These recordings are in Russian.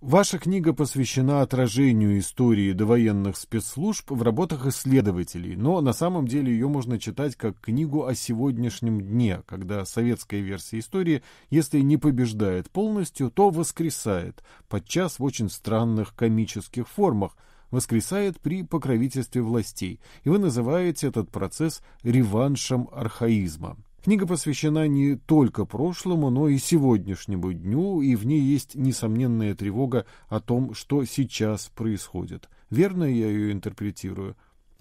Ваша книга посвящена отражению истории довоенных спецслужб в работах исследователей, но на самом деле ее можно читать как книгу о сегодняшнем дне, когда советская версия истории, если не побеждает полностью, то воскресает, подчас в очень странных комических формах, воскресает при покровительстве властей, и вы называете этот процесс реваншем архаизма. Книга посвящена не только прошлому, но и сегодняшнему дню, и в ней есть несомненная тревога о том, что сейчас происходит. Верно я ее интерпретирую?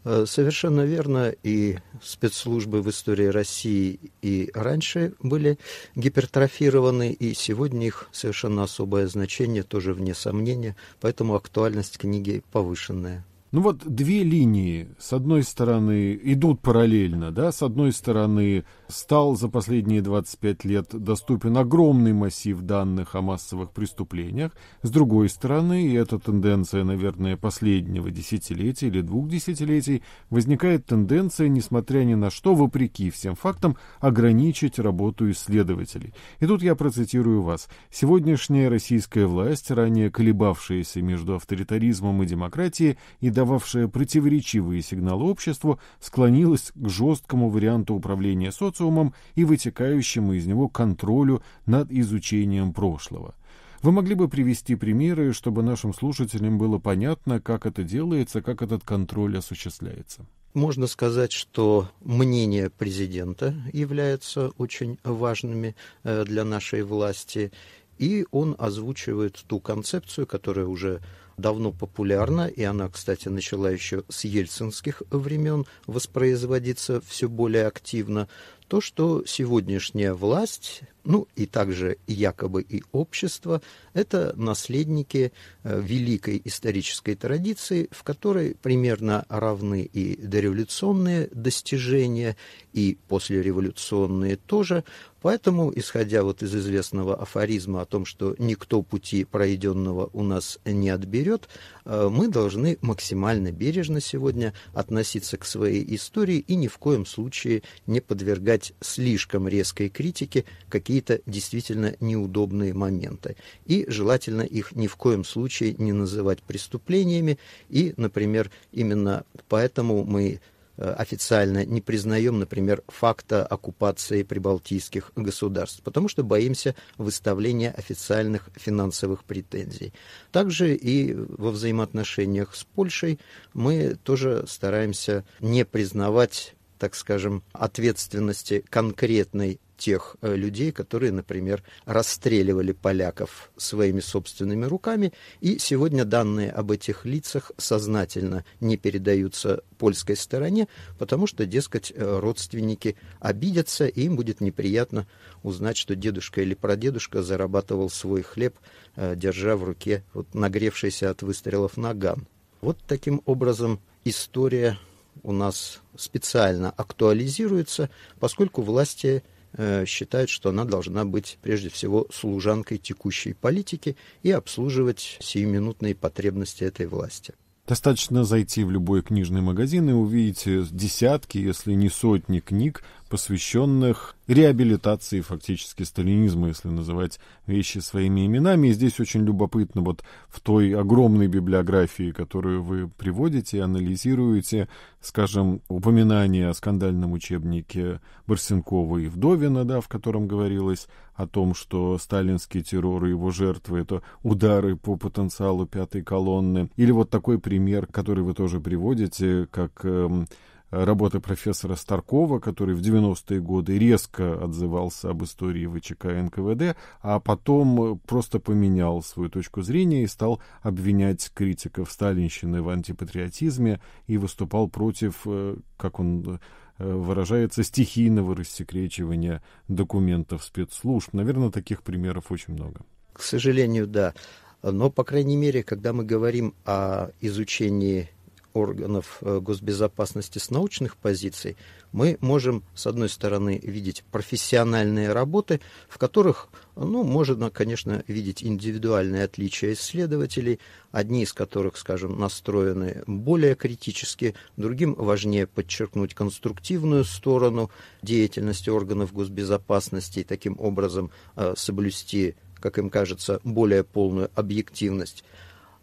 Э, совершенно верно. И спецслужбы в истории России и раньше были гипертрофированы, и сегодня их совершенно особое значение тоже вне сомнения, поэтому актуальность книги повышенная. Ну вот две линии, с одной стороны, идут параллельно, да, с одной стороны, стал за последние 25 лет доступен огромный массив данных о массовых преступлениях, с другой стороны, и эта тенденция, наверное, последнего десятилетия или двух десятилетий, возникает тенденция, несмотря ни на что, вопреки всем фактам, ограничить работу исследователей. И тут я процитирую вас. «Сегодняшняя российская власть, ранее колебавшаяся между авторитаризмом и демократией, и дававшая противоречивые сигналы обществу, склонилась к жесткому варианту управления социумом и вытекающему из него контролю над изучением прошлого. Вы могли бы привести примеры, чтобы нашим слушателям было понятно, как это делается, как этот контроль осуществляется? Можно сказать, что мнения президента являются очень важными э, для нашей власти, и он озвучивает ту концепцию, которая уже давно популярна, и она, кстати, начала еще с ельцинских времен воспроизводиться все более активно, то, что сегодняшняя власть ну и также и якобы и общество, это наследники э, великой исторической традиции, в которой примерно равны и дореволюционные достижения, и послереволюционные тоже. Поэтому, исходя вот из известного афоризма о том, что никто пути пройденного у нас не отберет, э, мы должны максимально бережно сегодня относиться к своей истории и ни в коем случае не подвергать слишком резкой критике какие какие-то действительно неудобные моменты. И желательно их ни в коем случае не называть преступлениями. И, например, именно поэтому мы э, официально не признаем, например, факта оккупации прибалтийских государств, потому что боимся выставления официальных финансовых претензий. Также и во взаимоотношениях с Польшей мы тоже стараемся не признавать так скажем, ответственности конкретной тех э, людей, которые, например, расстреливали поляков своими собственными руками, и сегодня данные об этих лицах сознательно не передаются польской стороне, потому что, дескать, э, родственники обидятся, и им будет неприятно узнать, что дедушка или прадедушка зарабатывал свой хлеб, э, держа в руке вот нагревшийся от выстрелов наган. Вот таким образом история у нас специально актуализируется, поскольку власти Э, считает, что она должна быть прежде всего служанкой текущей политики и обслуживать сиюминутные потребности этой власти. Достаточно зайти в любой книжный магазин и увидеть десятки, если не сотни книг посвященных реабилитации фактически сталинизма, если называть вещи своими именами. И здесь очень любопытно, вот в той огромной библиографии, которую вы приводите, анализируете, скажем, упоминание о скандальном учебнике Барсенкова и Вдовина, да, в котором говорилось о том, что сталинский террор и его жертвы — это удары по потенциалу пятой колонны. Или вот такой пример, который вы тоже приводите, как... Эм, работы профессора Старкова, который в 90-е годы резко отзывался об истории ВЧК и НКВД, а потом просто поменял свою точку зрения и стал обвинять критиков сталинщины в антипатриотизме и выступал против, э, как он э, выражается, стихийного рассекречивания документов спецслужб. Наверное, таких примеров очень много. К сожалению, да. Но, по крайней мере, когда мы говорим о изучении органов э, госбезопасности с научных позиций, мы можем, с одной стороны, видеть профессиональные работы, в которых, ну, можно, конечно, видеть индивидуальные отличия исследователей, одни из которых, скажем, настроены более критически, другим важнее подчеркнуть конструктивную сторону деятельности органов госбезопасности и таким образом э, соблюсти, как им кажется, более полную объективность.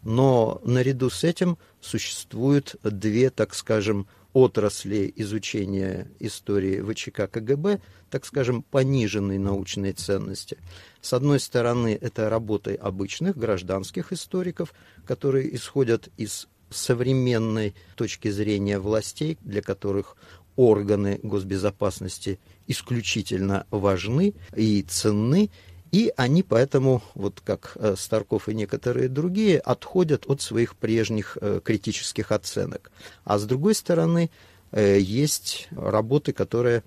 Но наряду с этим существуют две, так скажем, отрасли изучения истории ВЧК КГБ, так скажем, пониженной научной ценности. С одной стороны, это работы обычных гражданских историков, которые исходят из современной точки зрения властей, для которых органы госбезопасности исключительно важны и ценны, и они поэтому, вот как э, Старков и некоторые другие, отходят от своих прежних э, критических оценок. А с другой стороны, э, есть работы, которые,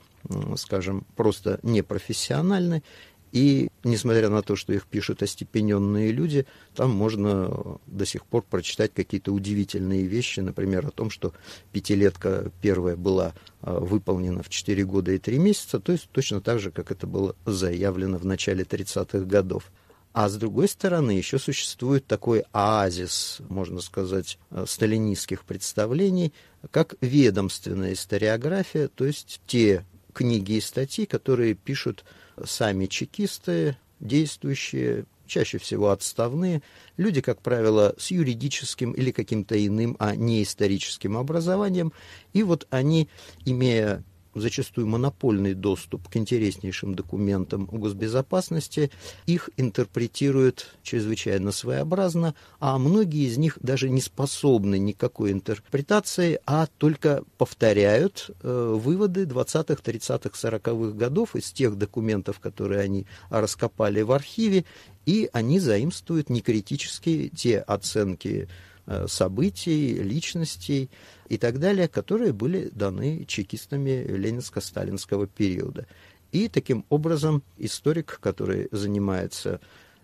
скажем, просто непрофессиональны, и, несмотря на то, что их пишут остепененные люди, там можно до сих пор прочитать какие-то удивительные вещи, например, о том, что пятилетка первая была а, выполнена в 4 года и 3 месяца, то есть точно так же, как это было заявлено в начале 30-х годов. А с другой стороны, еще существует такой оазис, можно сказать, а, сталинистских представлений, как ведомственная историография, то есть те книги и статьи, которые пишут сами чекисты, действующие, чаще всего отставные, люди, как правило, с юридическим или каким-то иным, а не историческим образованием. И вот они, имея зачастую монопольный доступ к интереснейшим документам госбезопасности, их интерпретируют чрезвычайно своеобразно, а многие из них даже не способны никакой интерпретации, а только повторяют э, выводы 20-х, 30-х, 40-х годов из тех документов, которые они раскопали в архиве, и они заимствуют некритически те оценки Э, событий, личностей и так далее, которые были даны чекистами ленинско-сталинского периода. И таким образом историк, который занимается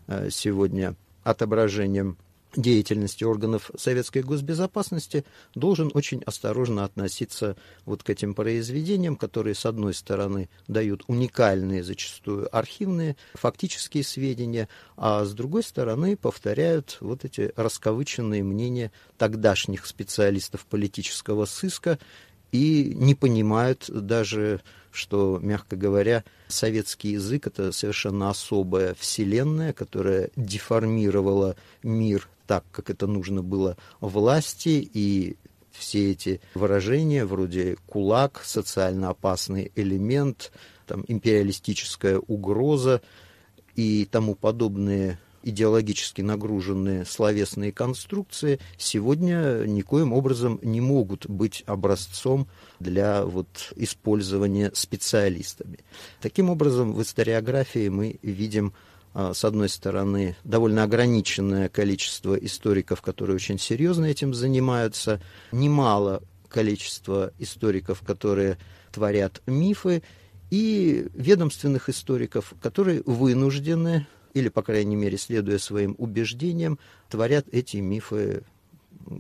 э, сегодня отображением деятельности органов советской госбезопасности должен очень осторожно относиться вот к этим произведениям, которые, с одной стороны, дают уникальные зачастую архивные фактические сведения, а с другой стороны повторяют вот эти расковыченные мнения тогдашних специалистов политического сыска и не понимают даже, что, мягко говоря, советский язык – это совершенно особая вселенная, которая деформировала мир так, как это нужно было власти, и все эти выражения вроде «кулак», «социально опасный элемент», там, «империалистическая угроза» и тому подобные идеологически нагруженные словесные конструкции сегодня никоим образом не могут быть образцом для вот использования специалистами. Таким образом, в историографии мы видим а, с одной стороны, довольно ограниченное количество историков, которые очень серьезно этим занимаются, немало количество историков, которые творят мифы, и ведомственных историков, которые вынуждены, или, по крайней мере, следуя своим убеждениям, творят эти мифы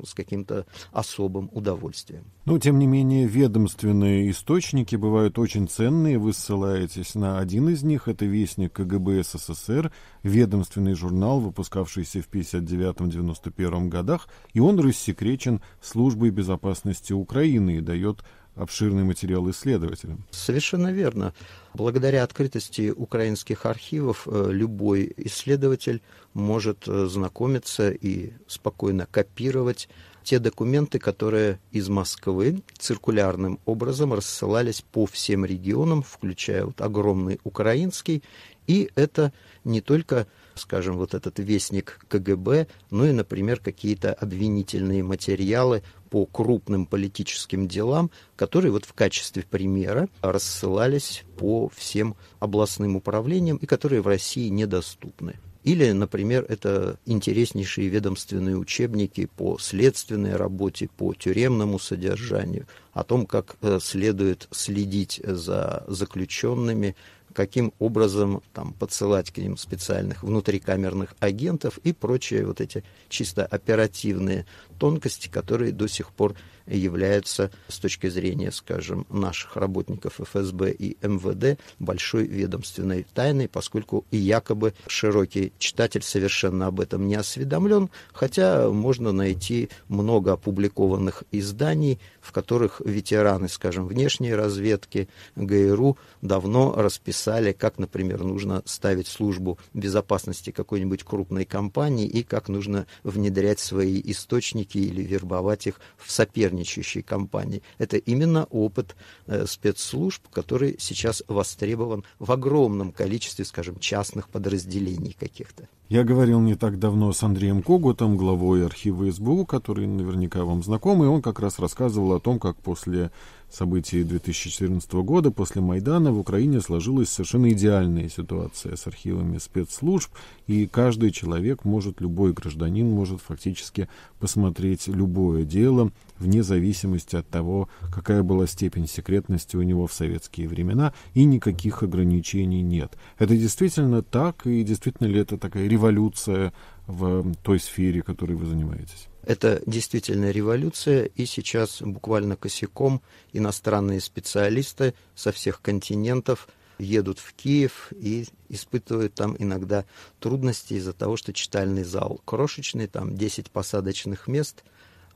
с каким-то особым удовольствием. Но, ну, тем не менее, ведомственные источники бывают очень ценные. Вы ссылаетесь на один из них. Это «Вестник КГБ СССР», ведомственный журнал, выпускавшийся в 59-91 годах. И он рассекречен Службой безопасности Украины и дает обширный материал исследователям. Совершенно верно. Благодаря открытости украинских архивов э, любой исследователь может э, знакомиться и спокойно копировать те документы, которые из Москвы циркулярным образом рассылались по всем регионам, включая вот огромный украинский. И это не только, скажем, вот этот вестник КГБ, но и, например, какие-то обвинительные материалы по крупным политическим делам, которые вот в качестве примера рассылались по всем областным управлениям и которые в России недоступны. Или, например, это интереснейшие ведомственные учебники по следственной работе, по тюремному содержанию, о том, как э, следует следить за заключенными, каким образом там, подсылать к ним специальных внутрикамерных агентов и прочие вот эти чисто оперативные тонкости, которые до сих пор являются с точки зрения, скажем, наших работников ФСБ и МВД большой ведомственной тайной, поскольку якобы широкий читатель совершенно об этом не осведомлен, хотя можно найти много опубликованных изданий, в которых ветераны, скажем, внешней разведки ГРУ давно расписали, как, например, нужно ставить службу безопасности какой-нибудь крупной компании и как нужно внедрять свои источники или вербовать их в соперничающей компании. Это именно опыт э, спецслужб, который сейчас востребован в огромном количестве, скажем, частных подразделений каких-то. Я говорил не так давно с Андреем Когутом, главой архива СБУ, который наверняка вам знаком, и он как раз рассказывал о том, как после событий 2014 года после Майдана в Украине сложилась совершенно идеальная ситуация с архивами спецслужб, и каждый человек может, любой гражданин может фактически посмотреть любое дело, вне зависимости от того, какая была степень секретности у него в советские времена, и никаких ограничений нет. Это действительно так, и действительно ли это такая революция в той сфере, которой вы занимаетесь? Это действительно революция, и сейчас буквально косяком иностранные специалисты со всех континентов едут в Киев и испытывают там иногда трудности из-за того, что читальный зал крошечный, там 10 посадочных мест.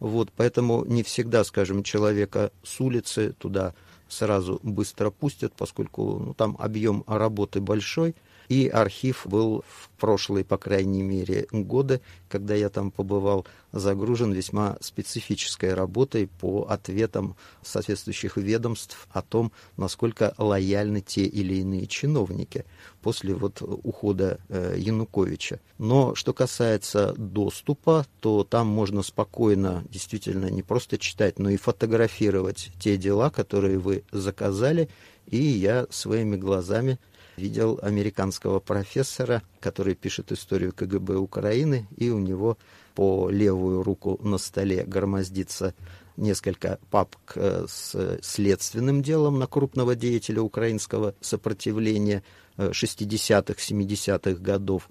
Вот, поэтому не всегда, скажем, человека с улицы туда сразу быстро пустят, поскольку ну, там объем работы большой – и архив был в прошлые, по крайней мере, годы, когда я там побывал, загружен весьма специфической работой по ответам соответствующих ведомств о том, насколько лояльны те или иные чиновники после вот ухода э, Януковича. Но что касается доступа, то там можно спокойно действительно не просто читать, но и фотографировать те дела, которые вы заказали, и я своими глазами видел американского профессора, который пишет историю КГБ Украины, и у него по левую руку на столе громоздится несколько папок э, с следственным делом на крупного деятеля украинского сопротивления 60-х, э, 70-х годов,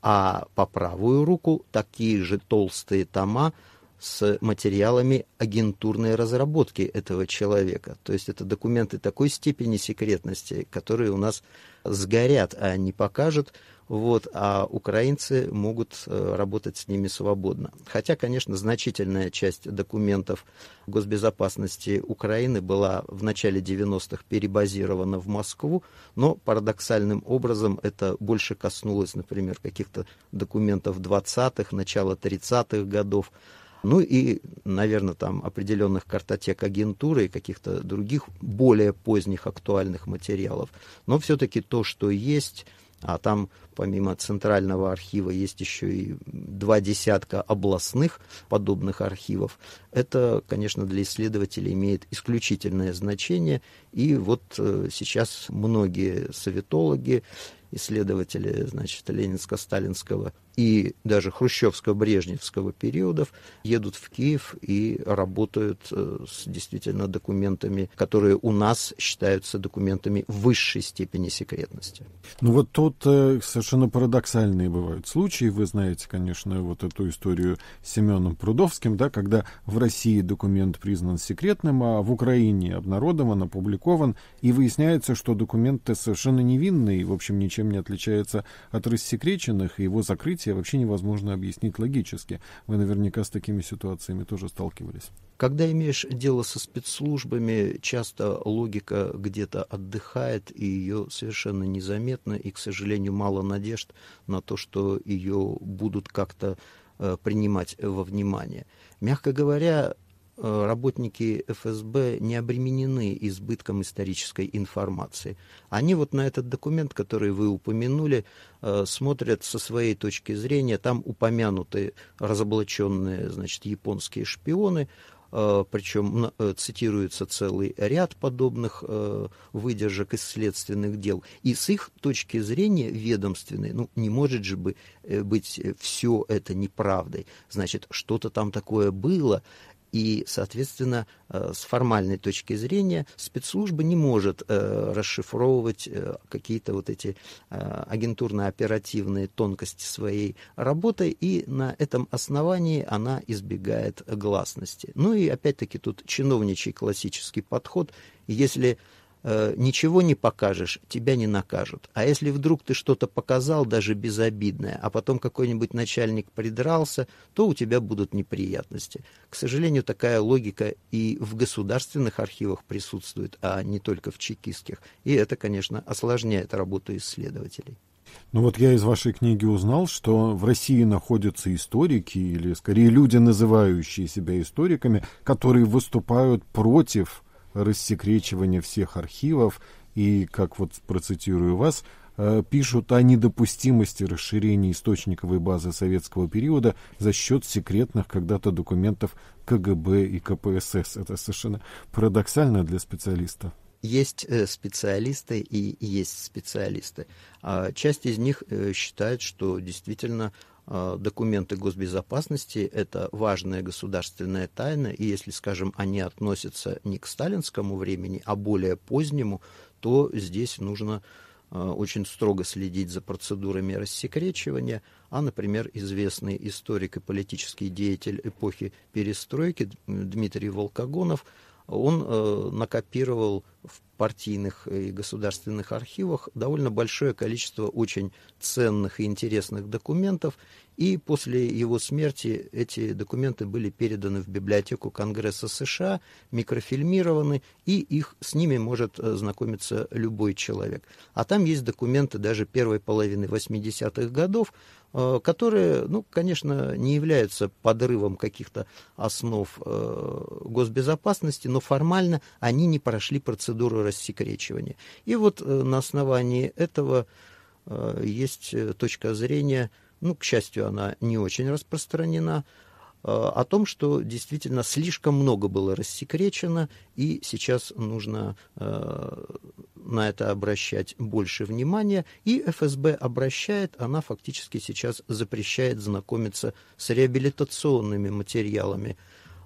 а по правую руку такие же толстые тома с материалами агентурной разработки этого человека. То есть это документы такой степени секретности, которые у нас сгорят, а не покажут, вот, а украинцы могут э, работать с ними свободно. Хотя, конечно, значительная часть документов госбезопасности Украины была в начале 90-х перебазирована в Москву, но парадоксальным образом это больше коснулось, например, каких-то документов 20-х, начала 30-х годов, ну и, наверное, там определенных картотек агентуры и каких-то других более поздних актуальных материалов. Но все-таки то, что есть, а там помимо центрального архива есть еще и два десятка областных подобных архивов. Это, конечно, для исследователей имеет исключительное значение. И вот э, сейчас многие советологи, исследователи значит, Ленинско-Сталинского и даже хрущевско-брежневского периодов едут в Киев и работают э, с действительно документами, которые у нас считаются документами высшей степени секретности. Ну вот тут э, совершенно парадоксальные бывают случаи. Вы знаете, конечно, вот эту историю с Семеном Прудовским, да, когда в России документ признан секретным, а в Украине обнародован, опубликован, и выясняется, что документ совершенно невинный, в общем, ничем не отличается от рассекреченных, и его закрыть события вообще невозможно объяснить логически. Вы наверняка с такими ситуациями тоже сталкивались. Когда имеешь дело со спецслужбами, часто логика где-то отдыхает, и ее совершенно незаметно, и, к сожалению, мало надежд на то, что ее будут как-то э, принимать во внимание. Мягко говоря, Э, работники ФСБ не обременены избытком исторической информации. Они вот на этот документ, который вы упомянули, э, смотрят со своей точки зрения. Там упомянуты разоблаченные значит, японские шпионы, э, причем цитируется целый ряд подобных выдержек из следственных дел. И с их точки зрения ведомственной, ну, не может же быть все это неправдой. Значит, что-то там такое было, и, соответственно, э, с формальной точки зрения спецслужба не может э, расшифровывать э, какие-то вот эти агентурно-оперативные тонкости своей работы, и на этом основании она избегает гласности. Ну и опять-таки тут чиновничий классический подход. Если Э, ничего не покажешь, тебя не накажут. А если вдруг ты что-то показал, даже безобидное, а потом какой-нибудь начальник придрался, то у тебя будут неприятности. К сожалению, такая логика и в государственных архивах присутствует, а не только в чекистских. И это, конечно, осложняет работу исследователей. Ну вот я из вашей книги узнал, что в России находятся историки, или скорее люди, называющие себя историками, которые выступают против рассекречивания всех архивов и, как вот процитирую вас, э, пишут о недопустимости расширения источниковой базы советского периода за счет секретных когда-то документов КГБ и КПСС. Это совершенно парадоксально для специалиста. Есть э, специалисты и есть специалисты. А часть из них э, считает, что действительно Э, документы госбезопасности – это важная государственная тайна, и если, скажем, они относятся не к сталинскому времени, а более позднему, то здесь нужно э, очень строго следить за процедурами рассекречивания, а, например, известный историк и политический деятель эпохи перестройки Дмитрий Волкогонов, он э, накопировал в партийных и государственных архивах довольно большое количество очень ценных и интересных документов, и после его смерти эти документы были переданы в библиотеку Конгресса США, микрофильмированы, и их, с ними может э, знакомиться любой человек. А там есть документы даже первой половины 80-х годов, э, которые, ну, конечно, не являются подрывом каких-то основ э, госбезопасности, но формально они не прошли процедуру рассекречивания. И вот на основании этого есть точка зрения ну, к счастью, она не очень распространена, э, о том, что действительно слишком много было рассекречено, и сейчас нужно э, на это обращать больше внимания. И ФСБ обращает, она фактически сейчас запрещает знакомиться с реабилитационными материалами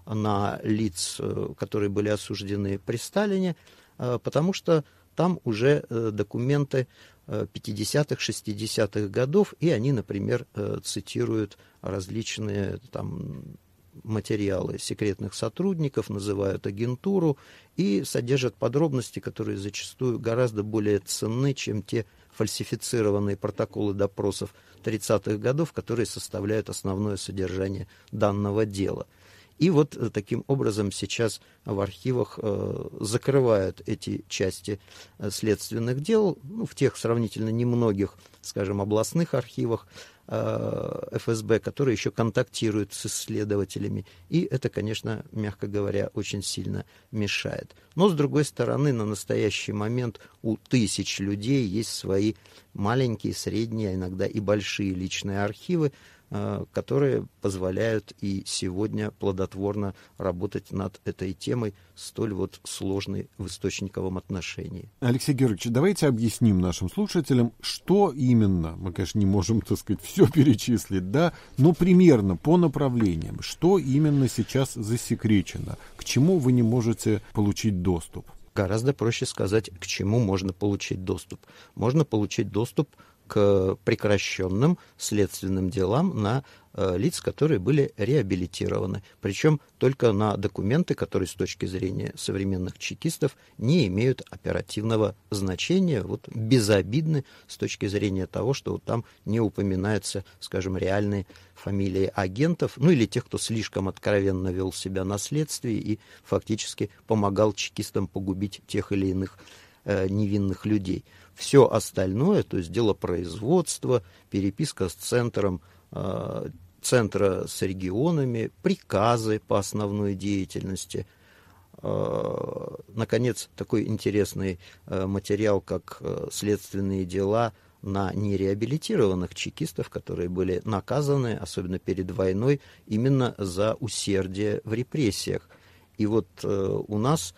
на лиц, э, которые были осуждены при Сталине, потому что там уже документы 50-х, 60-х годов, и они, например, э, цитируют различные там, материалы секретных сотрудников, называют агентуру и содержат подробности, которые зачастую гораздо более ценны, чем те фальсифицированные протоколы допросов 30-х годов, которые составляют основное содержание данного дела. И вот э, таким образом сейчас в архивах э, закрывают эти части э, следственных дел. Ну, в тех сравнительно немногих, скажем, областных архивах ФСБ, которые еще контактируют с исследователями. И это, конечно, мягко говоря, очень сильно мешает. Но, с другой стороны, на настоящий момент у тысяч людей есть свои маленькие, средние, а иногда и большие личные архивы, Э, которые позволяют и сегодня плодотворно работать над этой темой, столь вот сложной в источниковом отношении. Алексей Георгиевич, давайте объясним нашим слушателям, что именно, мы, конечно, не можем, так сказать, все перечислить, да, но примерно по направлениям, что именно сейчас засекречено, к чему вы не можете получить доступ гораздо проще сказать, к чему можно получить доступ. Можно получить доступ к прекращенным следственным делам на э, лиц, которые были реабилитированы. Причем только на документы, которые с точки зрения современных чекистов не имеют оперативного значения, вот безобидны с точки зрения того, что вот там не упоминаются, скажем, реальные фамилии агентов, ну или тех, кто слишком откровенно вел себя на следствии и фактически помогал чекистам погубить тех или иных э, невинных людей. Все остальное, то есть дело производства, переписка с центром, а, центра с регионами, приказы по основной деятельности. А, наконец, такой интересный а, материал, как следственные дела на нереабилитированных чекистов, которые были наказаны, особенно перед войной, именно за усердие в репрессиях. И вот э, у нас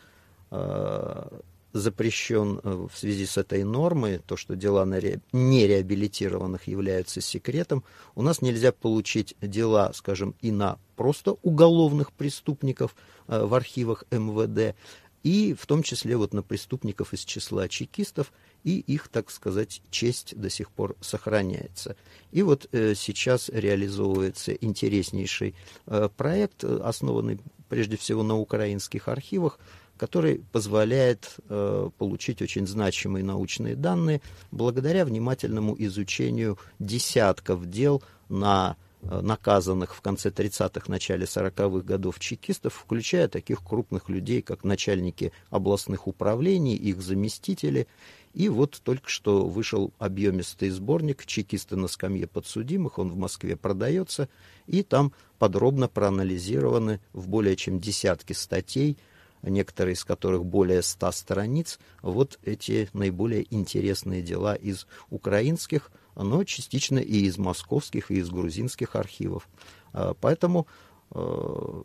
запрещен э, в связи с этой нормой, то, что дела на ре... нереабилитированных являются секретом, у нас нельзя получить дела, скажем, и на просто уголовных преступников э, в архивах МВД, и в том числе вот на преступников из числа чекистов, и их, так сказать, честь до сих пор сохраняется. И вот э, сейчас реализовывается интереснейший э, проект, э, основанный прежде всего на украинских архивах, который позволяет э, получить очень значимые научные данные благодаря внимательному изучению десятков дел на э, наказанных в конце 30-х, начале 40-х годов чекистов, включая таких крупных людей, как начальники областных управлений, их заместители. И вот только что вышел объемистый сборник «Чекисты на скамье подсудимых», он в Москве продается, и там подробно проанализированы в более чем десятки статей – некоторые из которых более 100 страниц, вот эти наиболее интересные дела из украинских, но частично и из московских, и из грузинских архивов. А, поэтому э,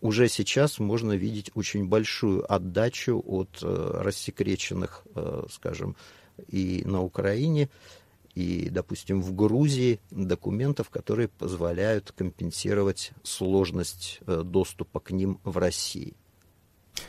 уже сейчас можно видеть очень большую отдачу от э, рассекреченных, э, скажем, и на Украине, и, допустим, в Грузии документов, которые позволяют компенсировать сложность э, доступа к ним в России.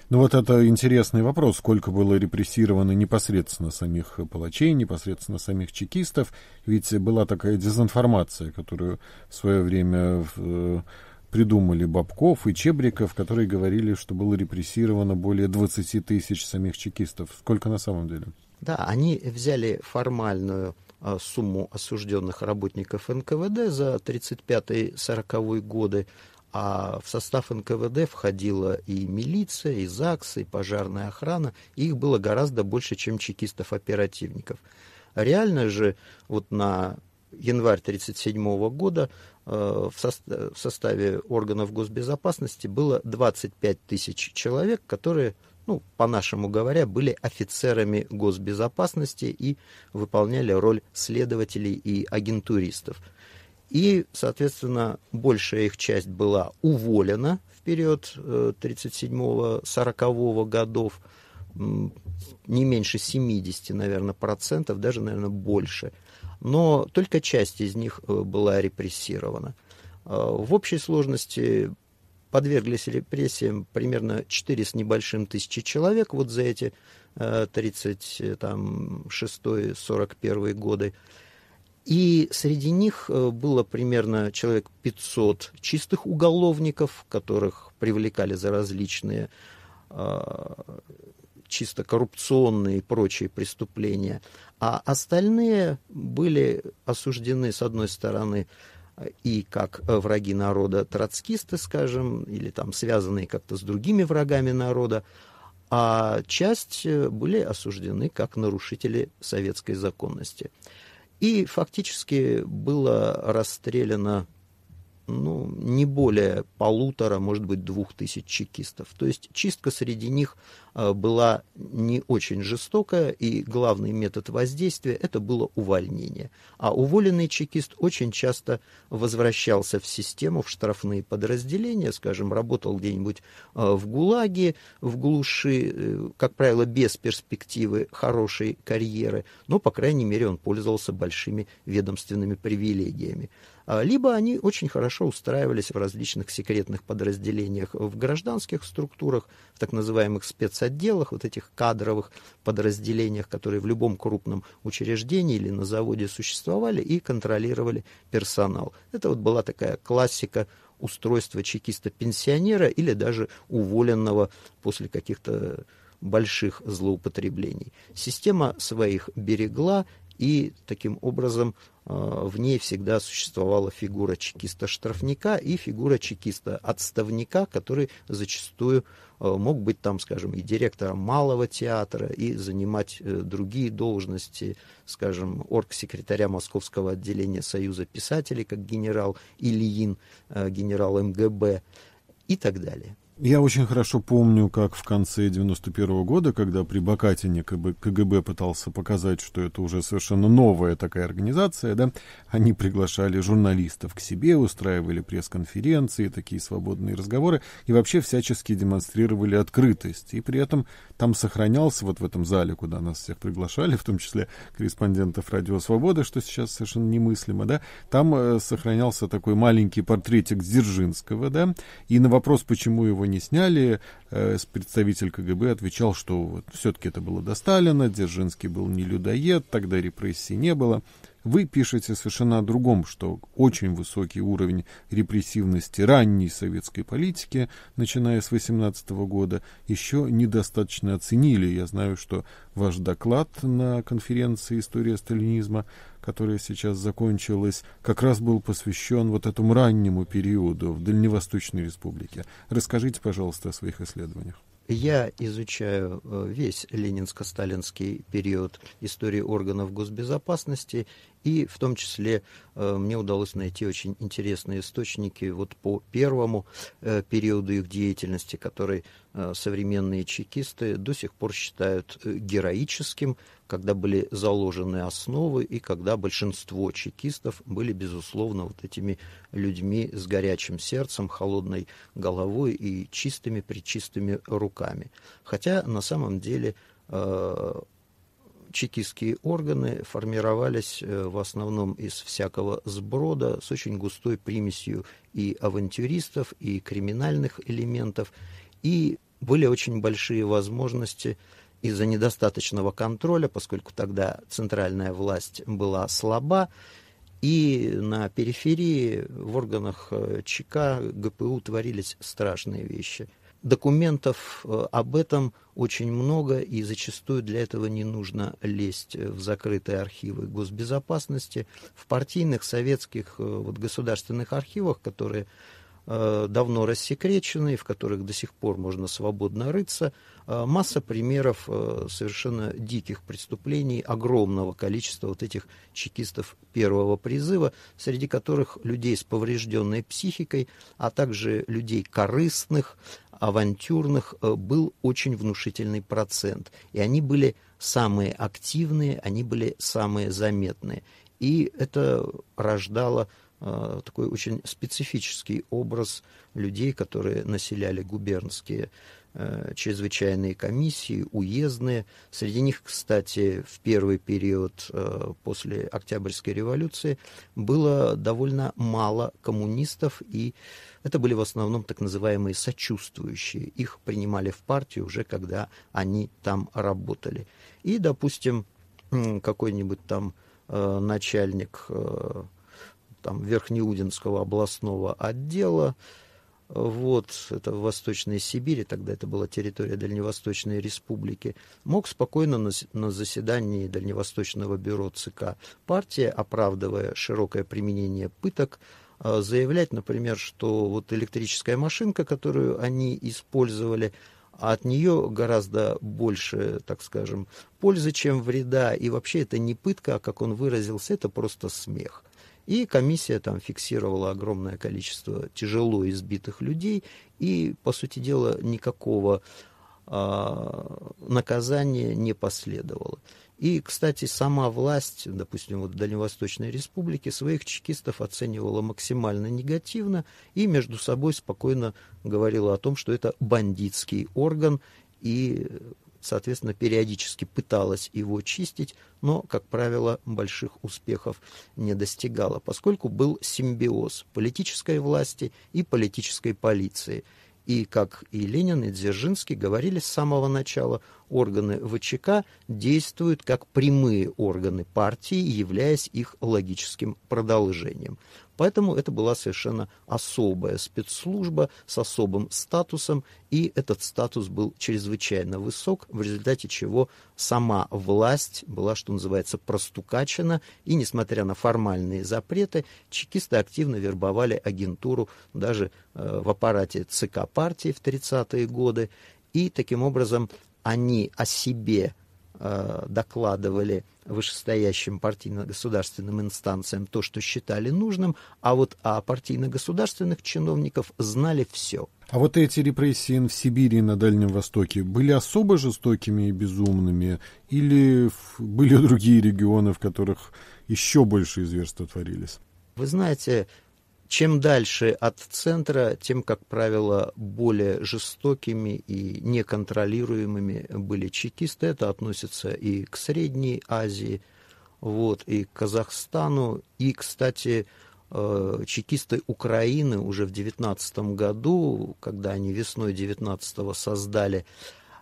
Ну вот это интересный вопрос, сколько было репрессировано непосредственно самих палачей, непосредственно самих чекистов, ведь была такая дезинформация, которую в свое время э, придумали Бабков и Чебриков, которые говорили, что было репрессировано более 20 тысяч самих чекистов. Сколько на самом деле? Да, они взяли формальную а, сумму осужденных работников НКВД за 35-40 годы, а в состав НКВД входила и милиция, и ЗАГС, и пожарная охрана. их было гораздо больше, чем чекистов-оперативников. Реально же вот на январь 1937 года э, в составе органов госбезопасности было 25 тысяч человек, которые ну, по-нашему говоря, были офицерами госбезопасности и выполняли роль следователей и агентуристов. И, соответственно, большая их часть была уволена в период 37-40 э, годов, не меньше 70, наверное, процентов, даже, наверное, больше. Но только часть из них э, была репрессирована. Э, в общей сложности подверглись репрессиям примерно 4 с небольшим тысячи человек вот за эти 36-41 э, э, годы. И среди них э, было примерно человек 500 чистых уголовников, которых привлекали за различные чисто коррупционные и прочие преступления, а остальные были осуждены, с одной стороны, и как э, враги народа троцкисты, скажем, или там связанные как-то с другими врагами народа, а часть э, были осуждены как нарушители советской законности. И фактически было расстреляно ну, не более полутора, может быть, двух тысяч чекистов. То есть чистка среди них а, была не очень жестокая, и главный метод воздействия – это было увольнение. А уволенный чекист очень часто возвращался в систему, в штрафные подразделения, скажем, работал где-нибудь а, в ГУЛАГе, в глуши, э, как правило, без перспективы хорошей карьеры, но, по крайней мере, он пользовался большими ведомственными привилегиями. А, либо они очень хорошо устраивались в различных секретных подразделениях, в гражданских структурах, в так называемых спецотделах, вот этих кадровых подразделениях, которые в любом крупном учреждении или на заводе существовали и контролировали персонал. Это вот была такая классика устройства чекиста-пенсионера или даже уволенного после каких-то больших злоупотреблений. Система своих берегла и таким образом Э, в ней всегда существовала фигура чекиста-штрафника и фигура чекиста-отставника, который зачастую э, мог быть там, скажем, и директором малого театра, и занимать э, другие должности, скажем, оргсекретаря Московского отделения Союза писателей, как генерал Ильин, генерал МГБ и так далее. Я очень хорошо помню, как в конце 91 -го года, когда при Бакатине КГБ, КГБ пытался показать, что это уже совершенно новая такая организация, да, они приглашали журналистов к себе, устраивали пресс-конференции, такие свободные разговоры, и вообще всячески демонстрировали открытость. И при этом там сохранялся, вот в этом зале, куда нас всех приглашали, в том числе корреспондентов «Радио Свобода», что сейчас совершенно немыслимо, да, там э, сохранялся такой маленький портретик Дзержинского, да, и на вопрос, почему его не сняли. Э, представитель КГБ отвечал, что вот все-таки это было до Сталина, Дзержинский был не людоед, тогда репрессий не было. Вы пишете совершенно о другом, что очень высокий уровень репрессивности ранней советской политики, начиная с 18 года, еще недостаточно оценили. Я знаю, что ваш доклад на конференции «История сталинизма» которое сейчас закончилось, как раз был посвящен вот этому раннему периоду в Дальневосточной Республике. Расскажите, пожалуйста, о своих исследованиях. Я изучаю э, весь ленинско-сталинский период истории органов госбезопасности и в том числе э, мне удалось найти очень интересные источники вот по первому э, периоду их деятельности, который э, современные чекисты до сих пор считают героическим, когда были заложены основы и когда большинство чекистов были, безусловно, вот этими людьми с горячим сердцем, холодной головой и чистыми-пречистыми руками. Хотя на самом деле чекистские органы формировались э, в основном из всякого сброда с очень густой примесью и авантюристов, и криминальных элементов, и были очень большие возможности из-за недостаточного контроля, поскольку тогда центральная власть была слаба, и на периферии в органах э, ЧК ГПУ творились страшные вещи – документов э, об этом очень много, и зачастую для этого не нужно лезть э, в закрытые архивы госбезопасности. В партийных, советских, э, вот, государственных архивах, которые давно рассекречены, в которых до сих пор можно свободно рыться, масса примеров совершенно диких преступлений, огромного количества вот этих чекистов первого призыва, среди которых людей с поврежденной психикой, а также людей корыстных, авантюрных э, был очень внушительный процент. И они были самые активные, они были самые заметные. И это рождало э, такой очень специфический образ людей, которые населяли губернские э, чрезвычайные комиссии, уездные. Среди них, кстати, в первый период после Октябрьской революции было довольно мало коммунистов и это были в основном так называемые сочувствующие. Их принимали в партию уже когда они там работали. И, допустим, какой-нибудь там э, начальник э, там, Верхнеудинского областного отдела, вот, это в Восточной Сибири, тогда это была территория Дальневосточной Республики, мог спокойно на, на заседании Дальневосточного бюро ЦК партии, оправдывая широкое применение пыток, а, заявлять, например, что вот электрическая машинка, которую они использовали, от нее гораздо больше, так скажем, пользы, чем вреда. И вообще это не пытка, а как он выразился, это просто смех. И комиссия там фиксировала огромное количество тяжело избитых людей, и, по сути дела, никакого а, наказание не последовало. И, кстати, сама власть, допустим, вот Дальневосточной республики, своих чекистов оценивала максимально негативно и между собой спокойно говорила о том, что это бандитский орган, и, соответственно, периодически пыталась его чистить, но, как правило, больших успехов не достигала, поскольку был симбиоз политической власти и политической полиции – и, как и Ленин, и Дзержинский говорили с самого начала, органы ВЧК действуют как прямые органы партии, являясь их логическим продолжением. Поэтому это была совершенно особая спецслужба с особым статусом, и этот статус был чрезвычайно высок, в результате чего сама власть была, что называется, простукачена, и, несмотря на формальные запреты, чекисты активно вербовали агентуру даже э, в аппарате ЦК партии в 30-е годы, и таким образом они о себе Э, докладывали вышестоящим партийно-государственным инстанциям то, что считали нужным, а вот о партийно-государственных чиновников знали все. А вот эти репрессии в Сибири и на Дальнем Востоке были особо жестокими и безумными, или были другие регионы, в которых еще больше зверства творились? Вы знаете, чем дальше от центра, тем, как правило, более жестокими и неконтролируемыми были чекисты. Это относится и к Средней Азии, вот, и к Казахстану, и, кстати, э, чекисты Украины уже в 19 году, когда они весной 19 го создали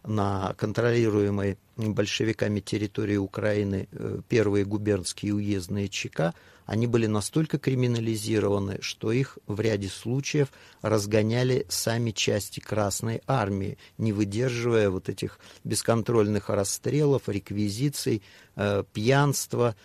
на контролируемой большевиками территории Украины э, первые губернские уездные чека. Они были настолько криминализированы, что их в ряде случаев разгоняли сами части Красной Армии, не выдерживая вот этих бесконтрольных расстрелов, реквизиций, э, пьянства,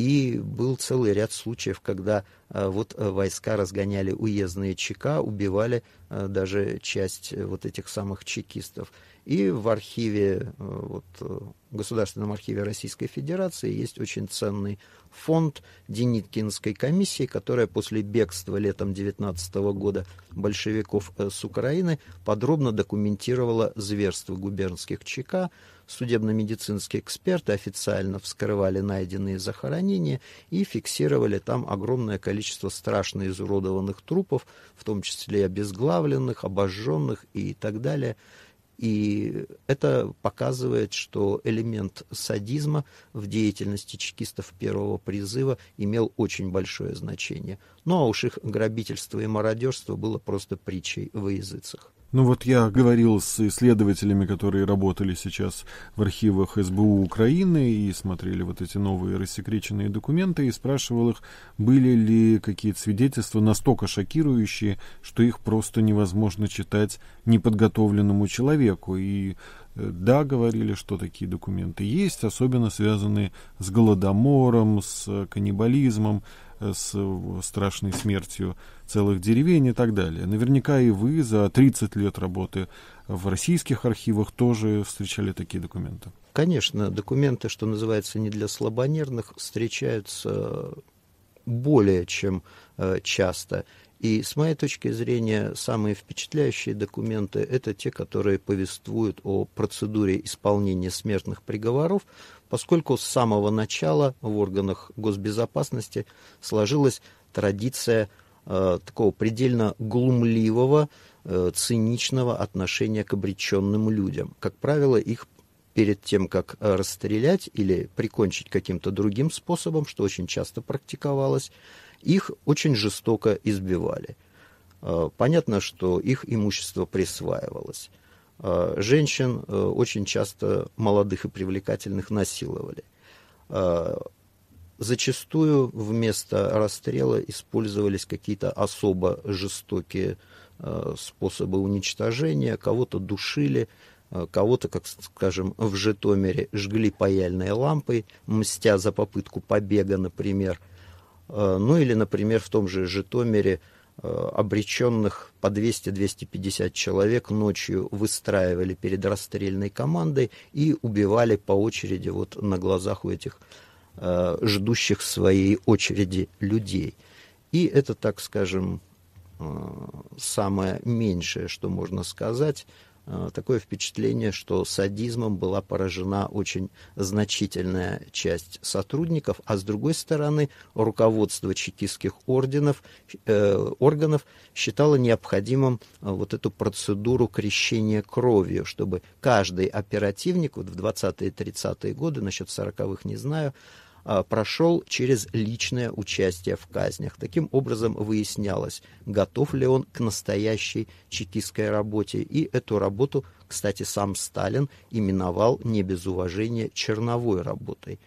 и был целый ряд случаев, когда э, вот э, войска разгоняли уездные ЧК, убивали э, даже часть вот этих самых чекистов. И в архиве, вот, в Государственном архиве Российской Федерации есть очень ценный фонд Деникинской комиссии, которая после бегства летом 19 года большевиков с Украины подробно документировала зверство губернских чека. Судебно-медицинские эксперты официально вскрывали найденные захоронения и фиксировали там огромное количество страшно изуродованных трупов, в том числе и обезглавленных, обожженных и так далее. И это показывает, что элемент садизма в деятельности чекистов первого призыва имел очень большое значение. Ну а уж их грабительство и мародерство было просто притчей во языцах. Ну вот я говорил с исследователями, которые работали сейчас в архивах СБУ Украины и смотрели вот эти новые рассекреченные документы и спрашивал их, были ли какие-то свидетельства настолько шокирующие, что их просто невозможно читать неподготовленному человеку. И э, да, говорили, что такие документы есть, особенно связанные с голодомором, с э, каннибализмом, с страшной смертью целых деревень и так далее. Наверняка и вы за 30 лет работы в российских архивах тоже встречали такие документы. Конечно, документы, что называется, не для слабонервных, встречаются более чем э, часто. И с моей точки зрения, самые впечатляющие документы – это те, которые повествуют о процедуре исполнения смертных приговоров поскольку с самого начала в органах госбезопасности сложилась традиция э, такого предельно глумливого, э, циничного отношения к обреченным людям. Как правило, их перед тем, как расстрелять или прикончить каким-то другим способом, что очень часто практиковалось, их очень жестоко избивали. Э, понятно, что их имущество присваивалось. Э, женщин э, очень часто молодых и привлекательных насиловали. Э, зачастую вместо расстрела использовались какие-то особо жестокие способы уничтожения, кого-то душили, кого-то, как скажем, в Житомире жгли паяльной лампой, мстя за попытку побега, например. Ну или, например, в том же Житомире – Э, обреченных по 200-250 человек ночью выстраивали перед расстрельной командой и убивали по очереди вот на глазах у этих э, ждущих своей очереди людей. И это, так скажем, э, самое меньшее, что можно сказать Э, такое впечатление, что садизмом была поражена очень значительная часть сотрудников, а с другой стороны, руководство чекистских орденов, э, органов считало необходимым э, вот эту процедуру крещения кровью, чтобы каждый оперативник вот в 20-е 30-е годы, насчет 40-х не знаю, а, прошел через личное участие в казнях. Таким образом выяснялось, готов ли он к настоящей чекистской работе. И эту работу, кстати, сам Сталин именовал не без уважения черновой работой.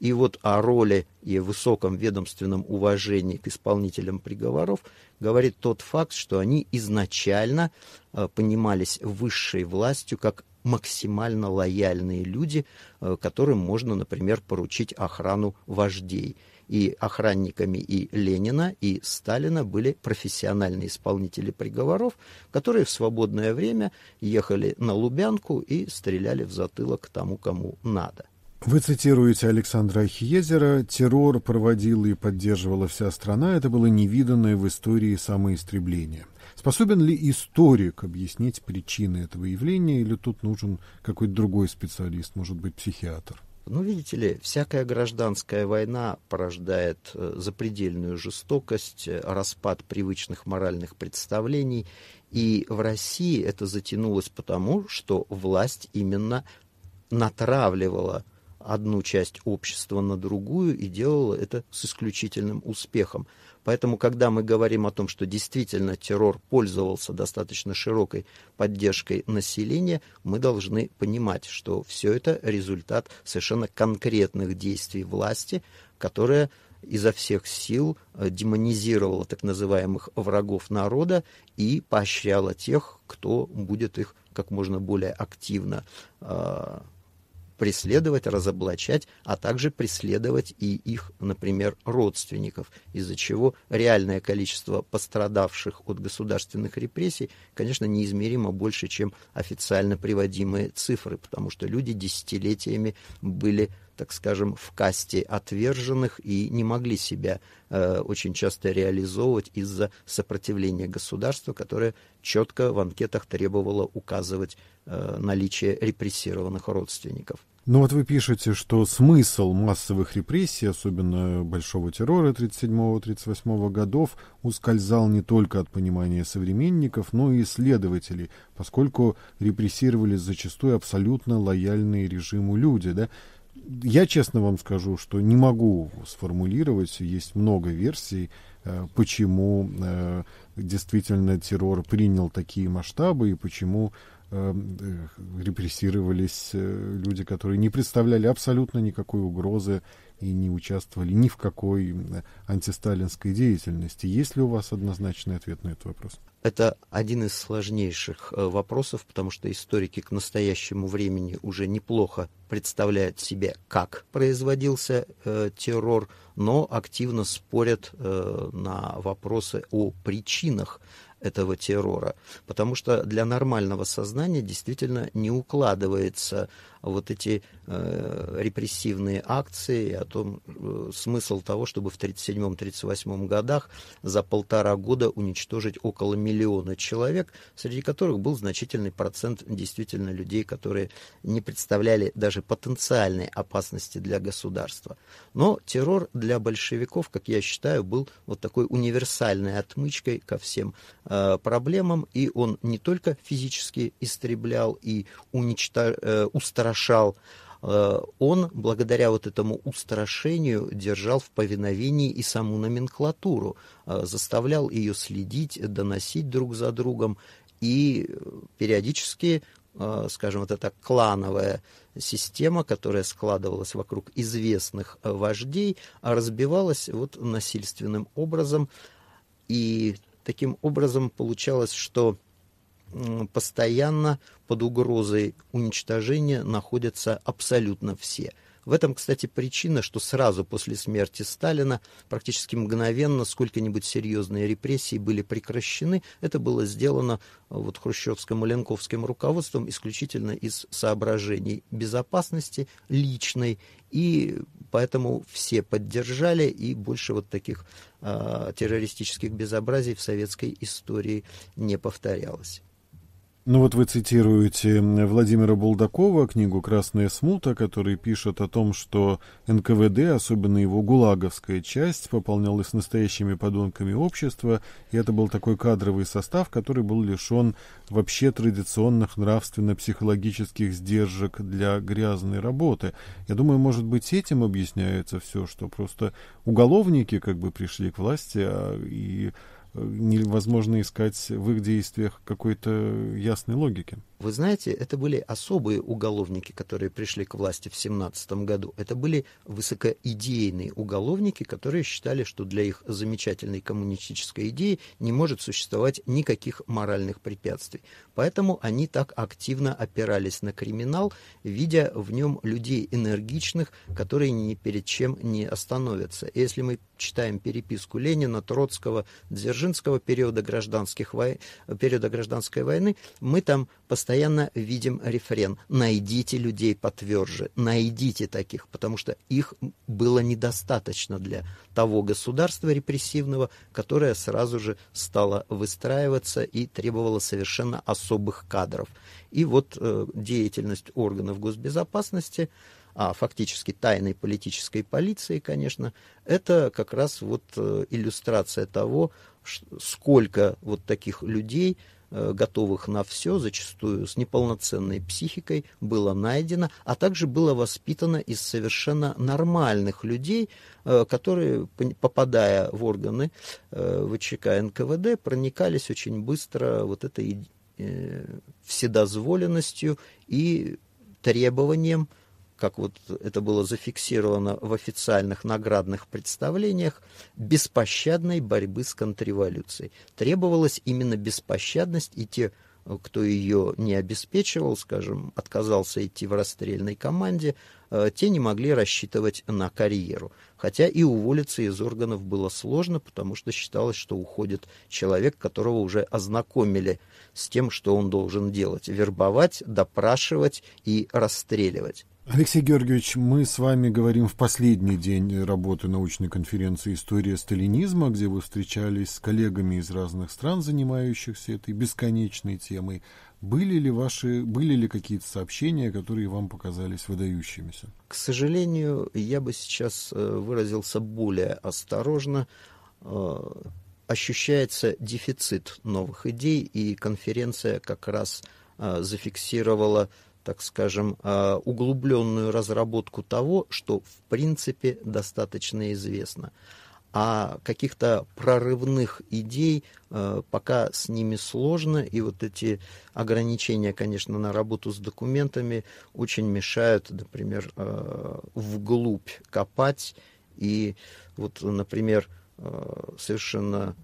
И вот о роли и высоком ведомственном уважении к исполнителям приговоров говорит тот факт, что они изначально а, понимались высшей властью как максимально лояльные люди, э, которым можно, например, поручить охрану вождей. И охранниками и Ленина, и Сталина были профессиональные исполнители приговоров, которые в свободное время ехали на Лубянку и стреляли в затылок тому, кому надо. Вы цитируете Александра Ахиезера, террор проводила и поддерживала вся страна, это было невиданное в истории самоистребление. Способен ли историк объяснить причины этого явления, или тут нужен какой-то другой специалист, может быть, психиатр? Ну, видите ли, всякая гражданская война порождает э, запредельную жестокость, э, распад привычных моральных представлений. И в России это затянулось потому, что власть именно натравливала одну часть общества на другую и делала это с исключительным успехом. Поэтому, когда мы говорим о том, что действительно террор пользовался достаточно широкой поддержкой населения, мы должны понимать, что все это результат совершенно конкретных действий власти, которая изо всех сил э, демонизировала так называемых врагов народа и поощряла тех, кто будет их как можно более активно а, преследовать, разоблачать, а также преследовать и их, например, родственников, из-за чего реальное количество пострадавших от государственных репрессий, конечно, неизмеримо больше, чем официально приводимые цифры, потому что люди десятилетиями были так скажем, в касте отверженных и не могли себя э, очень часто реализовывать из-за сопротивления государства, которое четко в анкетах требовало указывать э, наличие репрессированных родственников. Ну вот вы пишете, что смысл массовых репрессий, особенно большого террора 37-38 годов, ускользал не только от понимания современников, но и исследователей, поскольку репрессировали зачастую абсолютно лояльные режиму люди. Да? Я честно вам скажу, что не могу сформулировать, есть много версий, э, почему э, действительно террор принял такие масштабы и почему Эм, э, репрессировались э, люди, которые не представляли абсолютно никакой угрозы и не участвовали ни в какой антисталинской деятельности. Есть ли у вас однозначный ответ на этот вопрос? Это один из сложнейших э, вопросов, потому что историки к настоящему времени уже неплохо представляют себе, как производился э, террор, но активно спорят э, на вопросы о причинах этого террора. Потому что для нормального сознания действительно не укладывается вот эти э, репрессивные акции, о том э, смысл того, чтобы в 1937-1938 годах за полтора года уничтожить около миллиона человек, среди которых был значительный процент действительно людей, которые не представляли даже потенциальной опасности для государства. Но террор для большевиков, как я считаю, был вот такой универсальной отмычкой ко всем э, проблемам, и он не только физически истреблял и уничтож... э, устранял устрашал, э, он, благодаря вот этому устрашению, держал в повиновении и саму номенклатуру, э, заставлял ее следить, доносить друг за другом, и э, периодически, скажем, вот эта клановая система, которая складывалась вокруг известных вождей, разбивалась вот насильственным образом, и таким образом получалось, что постоянно под угрозой уничтожения находятся абсолютно все. В этом, кстати, причина, что сразу после смерти Сталина практически мгновенно сколько-нибудь серьезные репрессии были прекращены. Это было сделано э, вот хрущевским и ленковским руководством исключительно из соображений безопасности личной. И поэтому все поддержали, и больше вот таких э, террористических безобразий в советской истории не повторялось. Ну вот вы цитируете э, Владимира Булдакова, книгу «Красная смута», который пишет о том, что НКВД, особенно его гулаговская часть, пополнялась настоящими подонками общества, и это был такой кадровый состав, который был лишен вообще традиционных нравственно-психологических сдержек для грязной работы. Я думаю, может быть, этим объясняется все, что просто уголовники как бы пришли к власти, а, и невозможно искать в их действиях какой-то ясной логики. Вы знаете, это были особые уголовники, которые пришли к власти в 17 году. Это были высокоидейные уголовники, которые считали, что для их замечательной коммунистической идеи не может существовать никаких моральных препятствий. Поэтому они так активно опирались на криминал, видя в нем людей энергичных, которые ни перед чем не остановятся. если мы читаем переписку Ленина, Троцкого, Дзержинского периода, гражданских вой... периода гражданской войны, мы там постоянно видим рефрен «найдите людей потверже, найдите таких», потому что их было недостаточно для того государства репрессивного, которое сразу же стало выстраиваться и требовало совершенно особых кадров. И вот э, деятельность органов госбезопасности а фактически тайной политической полиции, конечно, это как раз вот э, иллюстрация того, сколько вот таких людей Э, готовых на все, зачастую с неполноценной психикой, было найдено, а также было воспитано из совершенно нормальных людей, э, которые, попадая в органы э, ВЧК НКВД, проникались очень быстро вот этой вседозволенностью и требованием как вот это было зафиксировано в официальных наградных представлениях, беспощадной борьбы с контрреволюцией. Требовалась именно беспощадность, и те, кто ее не обеспечивал, скажем, отказался идти в расстрельной команде, э, те не могли рассчитывать на карьеру. Хотя и уволиться из органов было сложно, потому что считалось, что уходит человек, которого уже ознакомили с тем, что он должен делать – вербовать, допрашивать и расстреливать. Алексей Георгиевич, мы с вами говорим в последний день работы научной конференции «История сталинизма», где вы встречались с коллегами из разных стран, занимающихся этой бесконечной темой. Были ли, ваши, были ли какие-то сообщения, которые вам показались выдающимися? К сожалению, я бы сейчас э, выразился более осторожно. Э, ощущается дефицит новых идей, и конференция как раз э, зафиксировала так скажем, а, углубленную разработку того, что в принципе достаточно известно. А каких-то прорывных идей а, пока с ними сложно, и вот эти ограничения, конечно, на работу с документами очень мешают, например, а, вглубь копать. И вот, например, совершенно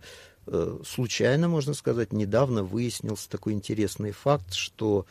э, случайно, можно сказать, недавно выяснился такой интересный факт, что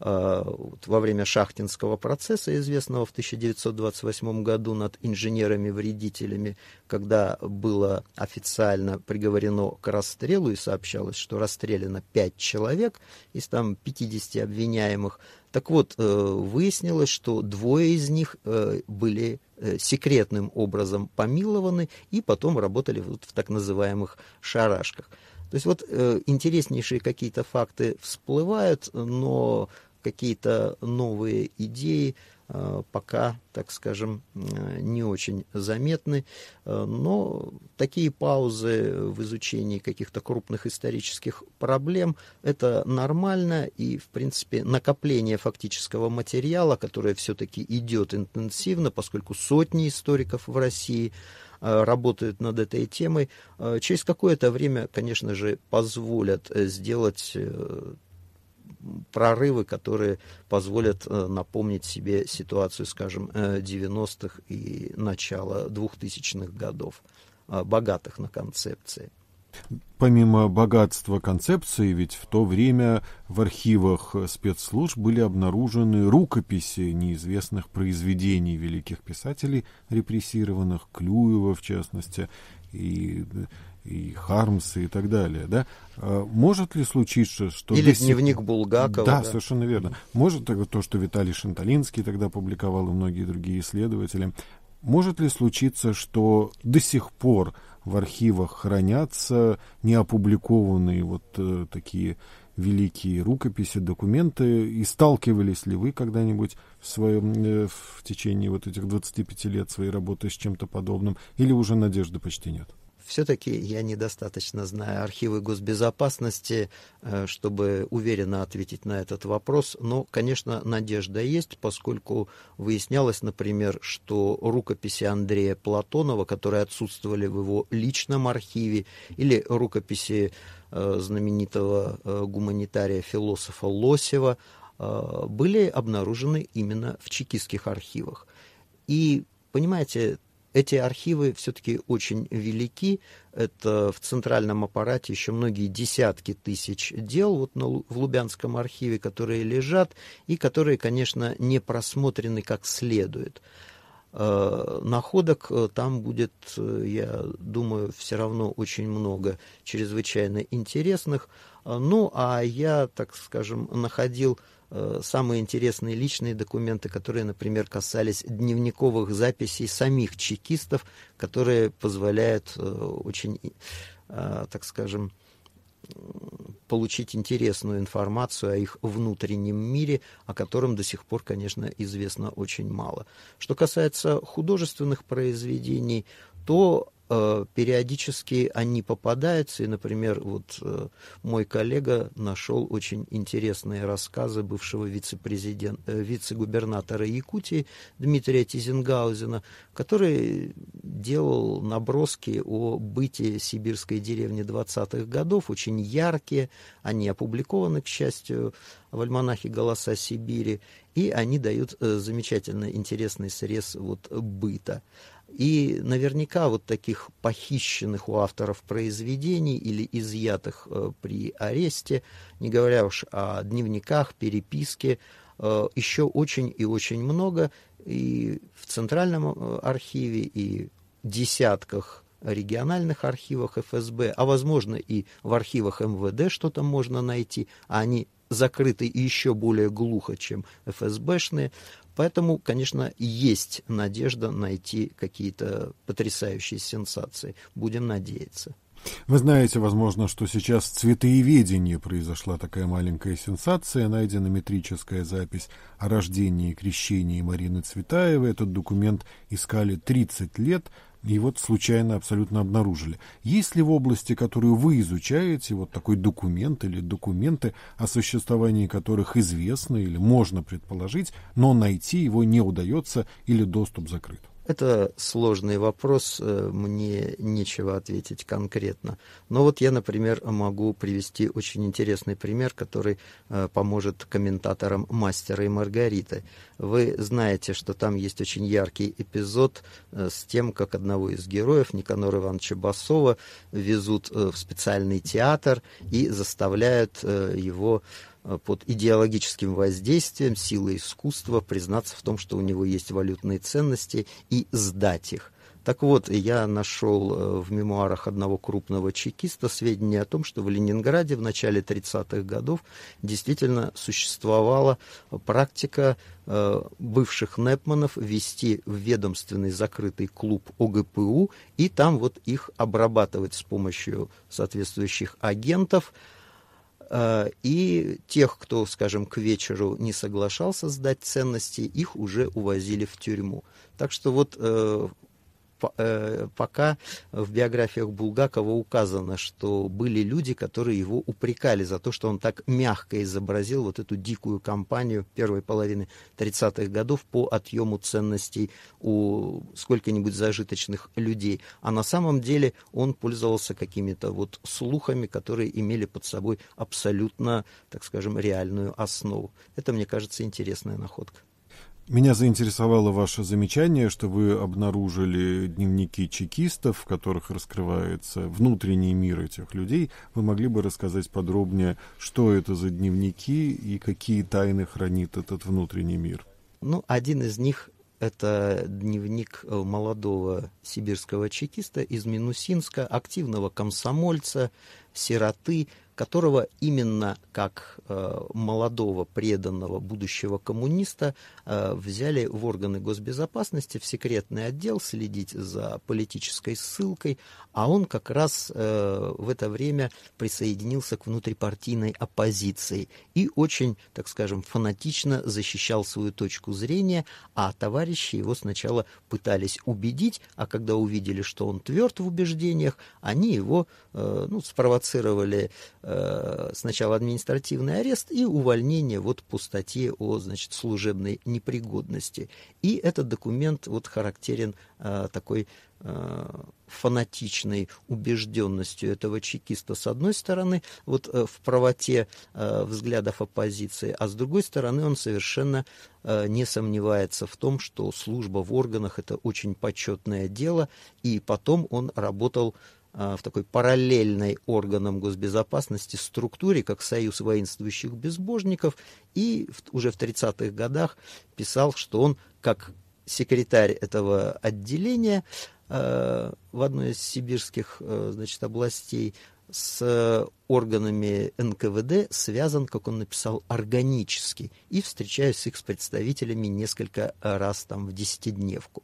Э, вот, во время шахтинского процесса, известного в 1928 году над инженерами-вредителями, когда было официально приговорено к расстрелу и сообщалось, что расстреляно 5 человек из там 50 обвиняемых. Так вот, э, выяснилось, что двое из них э, были секретным образом помилованы и потом работали вот в так называемых шарашках. То есть вот э, интереснейшие какие-то факты всплывают, но какие-то новые идеи э, пока, так скажем, э, не очень заметны, э, но такие паузы в изучении каких-то крупных исторических проблем – это нормально, и, в принципе, накопление фактического материала, которое все-таки идет интенсивно, поскольку сотни историков в России работают над этой темой, через какое-то время, конечно же, позволят сделать прорывы, которые позволят э, напомнить себе ситуацию, скажем, 90-х э, и начала 2000-х годов, э, богатых на концепции. Помимо богатства концепции, ведь в то время в архивах спецслужб были обнаружены рукописи неизвестных произведений великих писателей, репрессированных, Клюева в частности, и и Хармсы и так далее, да, а может ли случиться, что... Или досек... дневник Булгакова. Да, да, совершенно верно. Может то, что Виталий Шанталинский тогда публиковал и многие другие исследователи, может ли случиться, что до сих пор в архивах хранятся неопубликованные вот э, такие великие рукописи, документы, и сталкивались ли вы когда-нибудь в, своем, э, в течение вот этих 25 лет своей работы с чем-то подобным, или уже надежды почти нет? — все-таки я недостаточно знаю архивы госбезопасности, э, чтобы уверенно ответить на этот вопрос. Но, конечно, надежда есть, поскольку выяснялось, например, что рукописи Андрея Платонова, которые отсутствовали в его личном архиве, или рукописи э, знаменитого э, гуманитария-философа Лосева, были обнаружены именно в чекистских архивах. И, понимаете, эти архивы все-таки очень велики. Это в центральном аппарате еще многие десятки тысяч дел вот на, в Лубянском архиве, которые лежат и которые, конечно, не просмотрены как следует. Э, находок э, там будет, э, я думаю, все равно очень много чрезвычайно интересных. Ну, а я, так скажем, находил Э, самые интересные личные документы, которые, например, касались дневниковых записей самих чекистов, которые позволяют э, очень, э, так скажем, получить интересную информацию о их внутреннем мире, о котором до сих пор, конечно, известно очень мало. Что касается художественных произведений, то Э, периодически они попадаются, и, например, вот э, мой коллега нашел очень интересные рассказы бывшего вице э, губернатора Якутии Дмитрия Тизенгаузена, который делал наброски о бытии сибирской деревни 20-х годов, очень яркие, они опубликованы, к счастью, в альманахе «Голоса Сибири», и они дают замечательно интересный срез вот быта. И наверняка вот таких похищенных у авторов произведений или изъятых э, при аресте, не говоря уж о дневниках, переписке, э, еще очень и очень много и в Центральном э, архиве, и десятках региональных архивах ФСБ, а возможно и в архивах МВД эм что-то можно найти, а они закрыты еще более глухо, чем ФСБшные. Поэтому, конечно, есть надежда найти какие-то потрясающие сенсации. Будем надеяться. Вы знаете, возможно, что сейчас в цветоеведении произошла такая маленькая сенсация. Найдена метрическая запись о рождении и крещении Марины Цветаевой. Этот документ искали 30 лет и вот случайно абсолютно обнаружили. Есть ли в области, которую вы изучаете, вот такой документ или документы, о существовании которых известно или можно предположить, но найти его не удается или доступ закрыт? Это сложный вопрос, э, мне нечего ответить конкретно. Но вот я, например, могу привести очень интересный пример, который э, поможет комментаторам «Мастера и Маргариты». Вы знаете, что там есть очень яркий эпизод э, с тем, как одного из героев, Никанора Ивановича Басова, везут в специальный театр и заставляют его Э, под идеологическим воздействием силы искусства признаться в том, что у него есть валютные ценности и сдать их. Так вот, я нашел э, в мемуарах одного крупного чекиста сведения о том, что в Ленинграде в начале 30-х годов действительно существовала практика э, бывших Непманов вести в ведомственный закрытый клуб ОГПУ и там вот их обрабатывать с помощью соответствующих агентов – Э, и тех, кто, скажем, к вечеру не соглашался сдать ценности, их уже увозили в тюрьму. Так что вот э, Э, пока в биографиях Булгакова указано, что были люди, которые его упрекали за то, что он так мягко изобразил вот эту дикую кампанию первой половины 30-х годов по отъему ценностей у сколько-нибудь зажиточных людей. А на самом деле он пользовался какими-то вот слухами, которые имели под собой абсолютно, так скажем, реальную основу. Это, мне кажется, интересная находка. Меня заинтересовало ваше замечание, что вы обнаружили дневники чекистов, в которых раскрывается внутренний мир этих людей. Вы могли бы рассказать подробнее, что это за дневники и какие тайны хранит этот внутренний мир? Ну, один из них – это дневник э, молодого сибирского чекиста из Минусинска, активного комсомольца, сироты – которого именно как э, молодого преданного будущего коммуниста э, взяли в органы госбезопасности в секретный отдел следить за политической ссылкой, а он как раз э, в это время присоединился к внутрипартийной оппозиции и очень, так скажем, фанатично защищал свою точку зрения, а товарищи его сначала пытались убедить, а когда увидели, что он тверд в убеждениях, они его э, ну, спровоцировали э, Э, сначала административный арест и увольнение вот по статье о значит, служебной непригодности. И этот документ вот характерен э, такой э, фанатичной убежденностью этого чекиста с одной стороны, вот в правоте взглядов оппозиции, а с другой стороны он совершенно не сомневается в том, что служба в органах это очень почетное дело, и потом он работал а, в такой параллельной органам госбезопасности структуре, как Союз воинствующих безбожников, и уже в 30-х годах писал, что он, как секретарь этого отделения а, в одной из сибирских а, значит, областей, с органами НКВД связан, как он написал, органически, и встречаюсь с их представителями несколько раз там в десятидневку.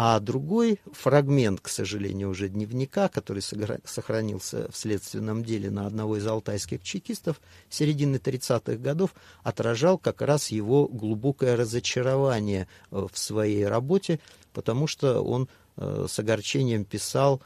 А другой фрагмент, к сожалению, уже дневника, который сохранился в следственном деле на одного из алтайских чекистов середины 30-х годов, отражал как раз его глубокое разочарование э, в своей работе, потому что он э, с огорчением писал,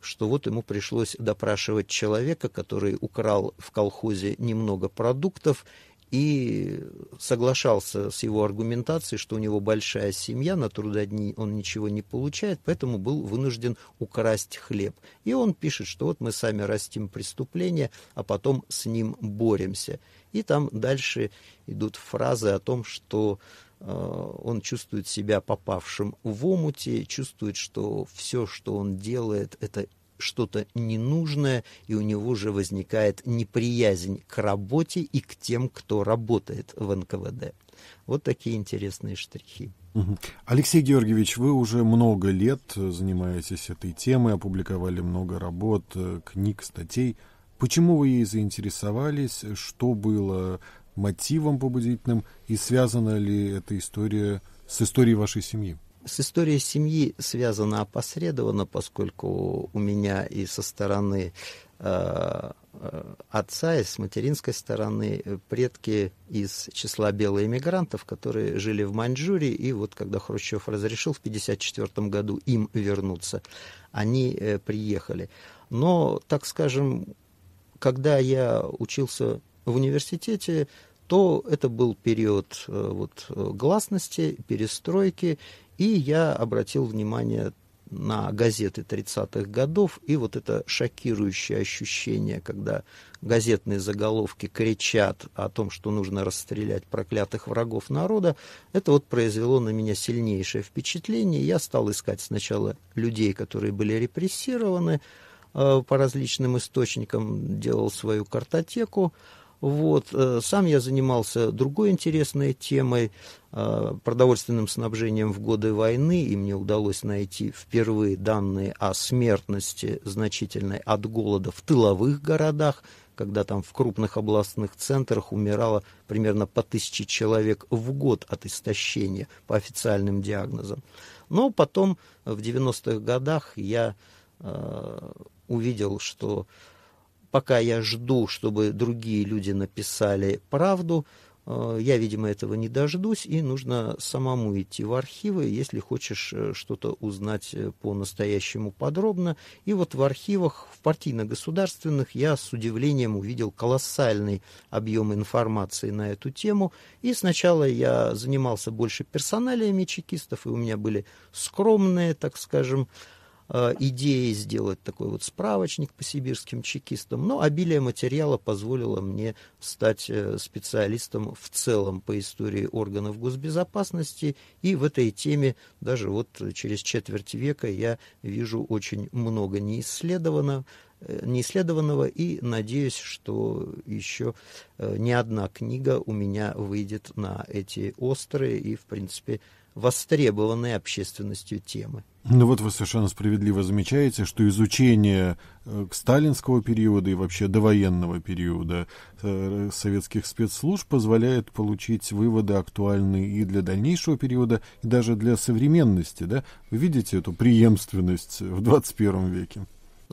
что вот ему пришлось допрашивать человека, который украл в колхозе немного продуктов и соглашался с его аргументацией, что у него большая семья, на трудодни он ничего не получает, поэтому был вынужден украсть хлеб. И он пишет, что вот мы сами растим преступление, а потом с ним боремся. И там дальше идут фразы о том, что э, он чувствует себя попавшим в омуте, чувствует, что все, что он делает, это что-то ненужное, и у него же возникает неприязнь к работе и к тем, кто работает в НКВД. Вот такие интересные штрихи. Алексей Георгиевич, вы уже много лет занимаетесь этой темой, опубликовали много работ, э, книг, статей. Почему вы ей заинтересовались? Что было мотивом побудительным? И связана ли эта история с историей вашей семьи? С историей семьи связано опосредованно, поскольку у меня и со стороны э, э, отца и с материнской стороны э, предки из числа белых эмигрантов, которые жили в Маньчжурии, и вот когда Хрущев разрешил в 1954 году им вернуться, они приехали. Но, так скажем, когда я учился в университете, то это был период э, вот, э, гласности, перестройки, и я обратил внимание на газеты 30-х годов, и вот это шокирующее ощущение, когда газетные заголовки кричат о том, что нужно расстрелять проклятых врагов народа, это вот произвело на меня сильнейшее впечатление. Я стал искать сначала людей, которые были репрессированы э, по различным источникам, делал свою картотеку, вот. Э, сам я занимался другой интересной темой, э, продовольственным снабжением в годы войны, и мне удалось найти впервые данные о смертности значительной от голода в тыловых городах, когда там в крупных областных центрах умирало примерно по тысяче человек в год от истощения по официальным диагнозам. Но потом в 90-х годах я э, увидел, что э, пока я жду, чтобы другие люди написали правду, э, я, видимо, этого не дождусь, и нужно самому идти в архивы, если хочешь э, что-то узнать э, по-настоящему подробно. И вот в архивах, в партийно-государственных, я с удивлением увидел колоссальный объем информации на эту тему. И сначала я занимался больше персоналиями чекистов, и у меня были скромные, так скажем, Э, идеей сделать такой вот справочник по сибирским чекистам, но обилие материала позволило мне стать э, специалистом в целом по истории органов госбезопасности, и в этой теме даже вот через четверть века я вижу очень много неисследованного, э, неисследованного и надеюсь, что еще не одна книга у меня выйдет на эти острые и, в принципе, востребованные общественностью темы. Ну вот вы совершенно справедливо замечаете, что изучение э, сталинского периода и вообще довоенного периода э, советских спецслужб позволяет получить выводы актуальные и для дальнейшего периода, и даже для современности. Да? Вы видите эту преемственность в 21 веке?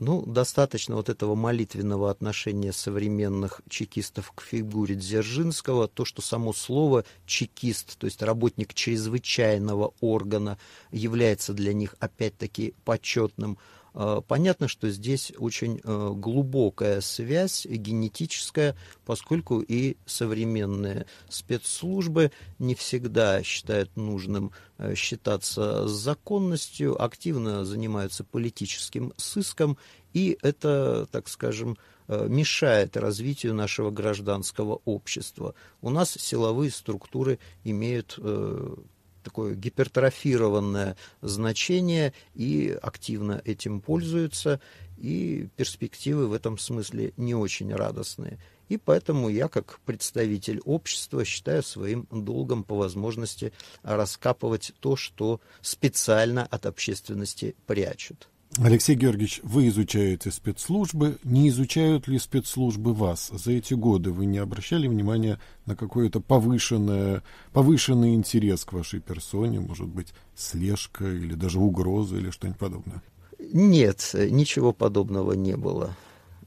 Ну, достаточно вот этого молитвенного отношения современных чекистов к фигуре Дзержинского, то, что само слово «чекист», то есть работник чрезвычайного органа, является для них опять-таки почетным а, понятно, что здесь очень э, глубокая связь генетическая, поскольку и современные спецслужбы не всегда считают нужным э, считаться с законностью, активно занимаются политическим сыском, и это, так скажем, э, мешает развитию нашего гражданского общества. У нас силовые структуры имеют такое гипертрофированное значение и активно этим пользуются, и перспективы в этом смысле не очень радостные. И поэтому я, как представитель общества, считаю своим долгом по возможности раскапывать то, что специально от общественности прячут. Алексей Георгиевич, вы изучаете спецслужбы. Не изучают ли спецслужбы вас? За эти годы вы не обращали внимания на какой-то повышенный интерес к вашей персоне? Может быть, слежка или даже угроза или что-нибудь подобное? Нет, ничего подобного не было.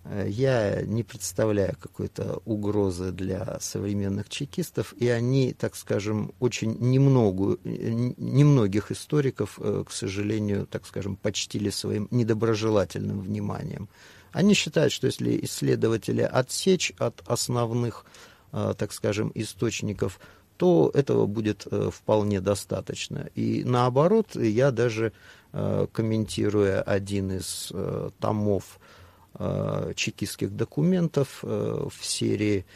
Э, я не представляю какой-то угрозы для современных чекистов, и они, так скажем, очень немного, э, немногих историков, э, к сожалению, так скажем, почтили своим недоброжелательным вниманием. Они считают, что если исследователя отсечь от основных, так скажем, источников, то этого будет вполне достаточно. И наоборот, я даже комментируя один из томов Э, чекистских документов э, в серии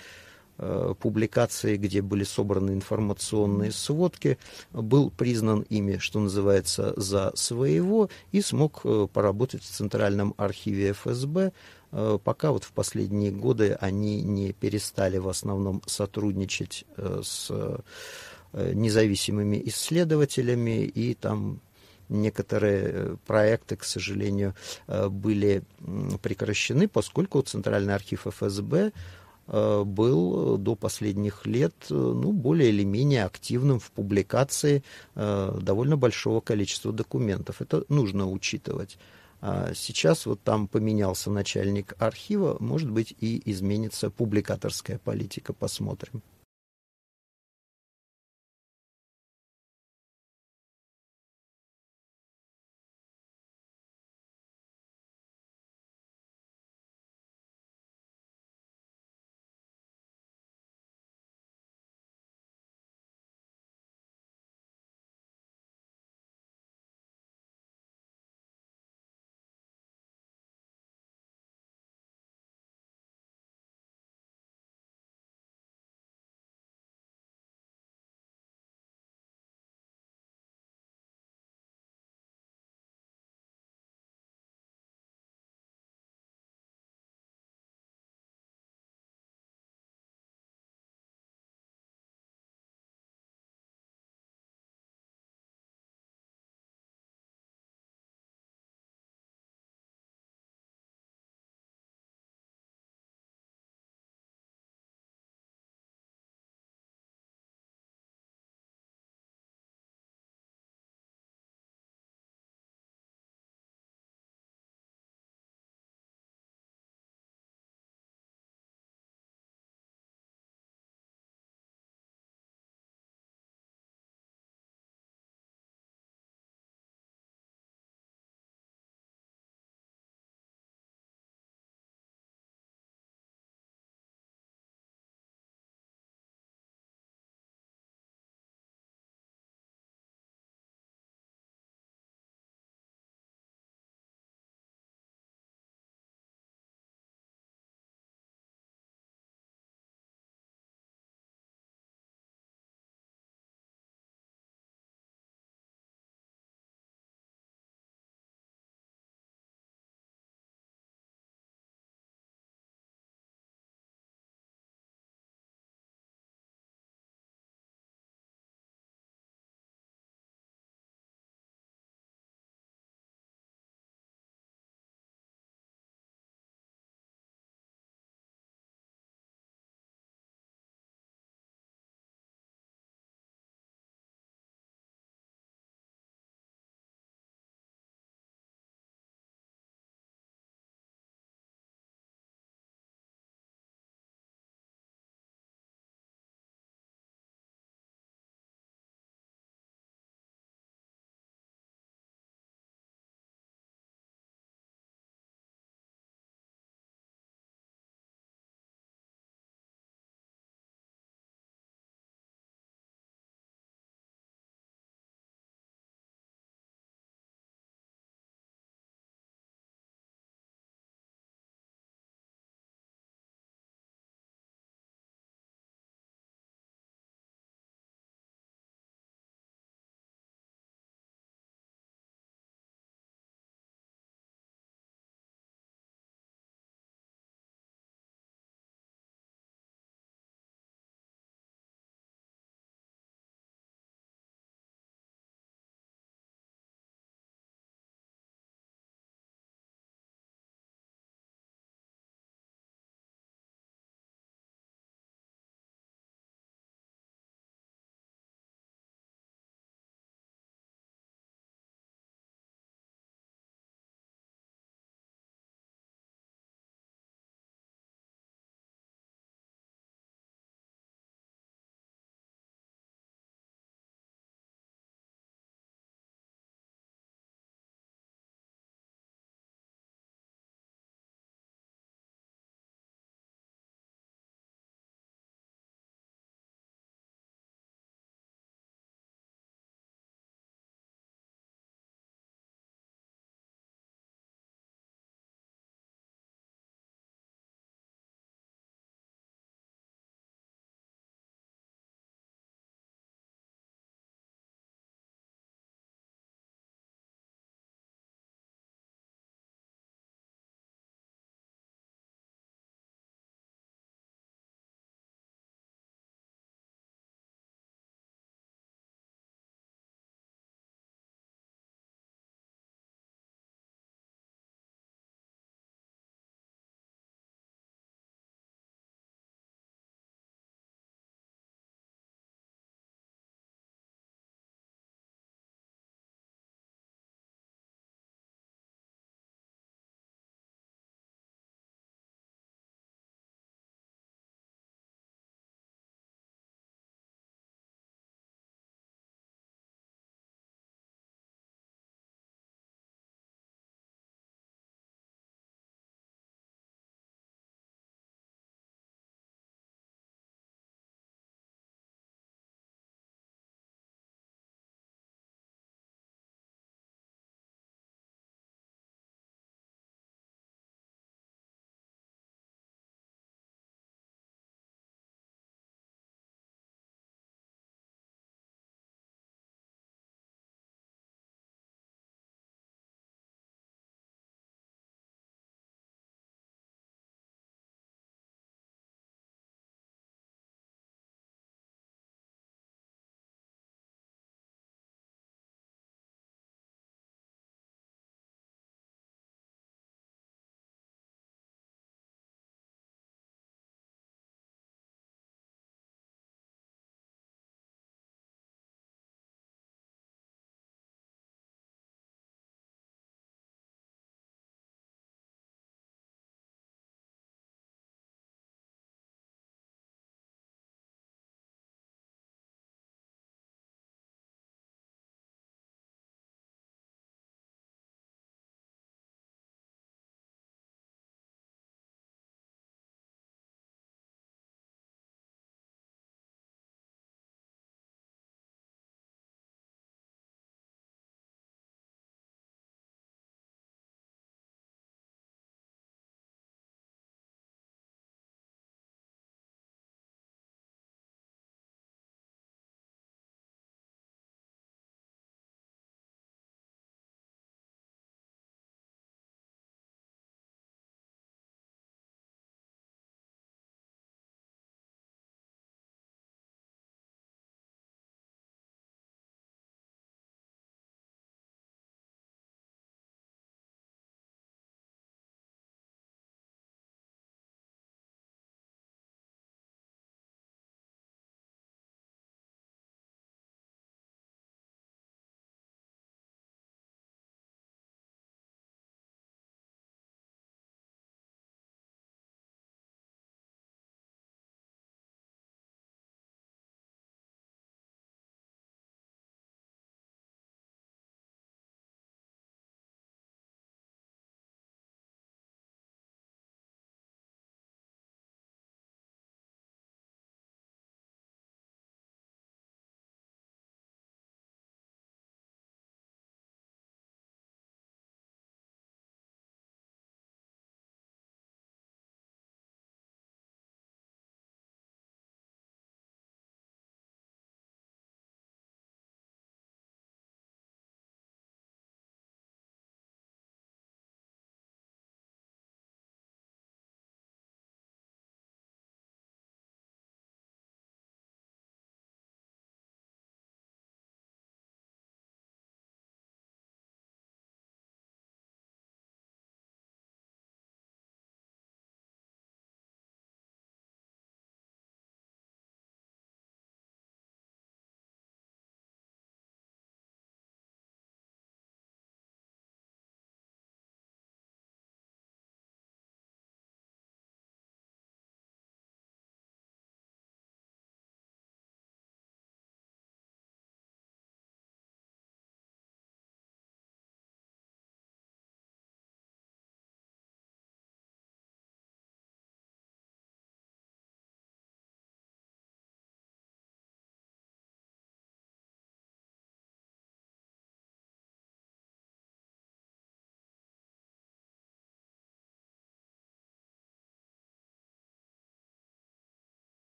э, публикаций, где были собраны информационные сводки, был признан ими, что называется, за своего и смог поработать в Центральном архиве ФСБ, пока вот в последние годы они не перестали в основном сотрудничать с независимыми исследователями и там некоторые э, проекты, к сожалению, э, были прекращены, поскольку Центральный архив ФСБ э, был до последних лет ну, более или менее активным в публикации довольно большого количества документов. Это нужно учитывать. А сейчас вот там поменялся начальник архива, может быть и изменится публикаторская политика, посмотрим.